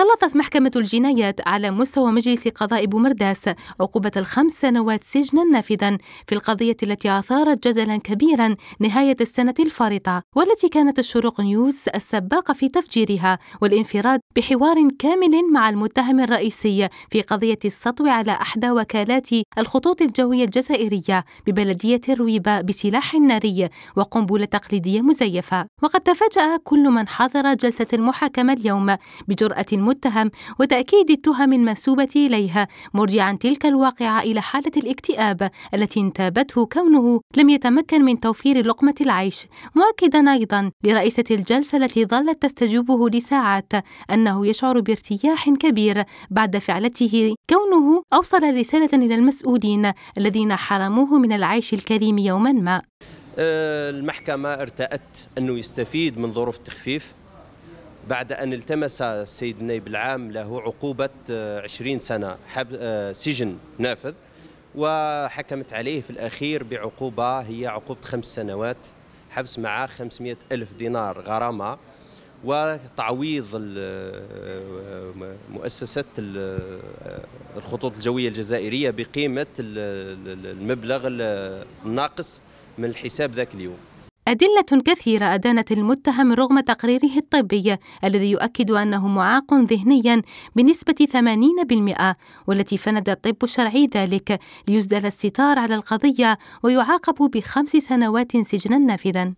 سلطت محكمة الجنايات على مستوى مجلس قضاء بومرداس عقوبة الخمس سنوات سجنا نافذا في القضية التي أثارت جدلا كبيرا نهاية السنة الفارطة والتي كانت الشروق نيوز السباقة في تفجيرها والانفراد بحوار كامل مع المتهم الرئيسي في قضية السطو على إحدى وكالات الخطوط الجوية الجزائرية ببلدية الرويبة بسلاح ناري وقنبلة تقليدية مزيفة وقد تفاجأ كل من حضر جلسة المحاكمة اليوم بجرأة المتهم وتأكيد التهم المنسوبة إليها مرجعا تلك الواقعة إلى حالة الاكتئاب التي انتابته كونه لم يتمكن من توفير لقمة العيش مؤكدا أيضا لرئيسة الجلسة التي ظلت تستجوبه لساعات أنه يشعر بارتياح كبير بعد فعلته كونه أوصل رسالة إلى المسؤولين الذين حرموه من العيش الكريم يوما ما أه، المحكمة ارتأت أنه يستفيد من ظروف التخفيف بعد أن التمس السيد النائب العام له عقوبة 20 آه، سنة آه، سجن نافذ وحكمت عليه في الأخير بعقوبة هي عقوبة خمس سنوات حبس مع 500 ألف دينار غرامة وتعويض آه، مؤسسة الخطوط الجوية الجزائرية بقيمة المبلغ الناقص من الحساب ذاك اليوم أدلة كثيرة أدانت المتهم رغم تقريره الطبي الذي يؤكد أنه معاق ذهنيا بنسبة 80% والتي فند الطب الشرعي ذلك ليسدل الستار على القضية ويعاقب بخمس سنوات سجنا نافذا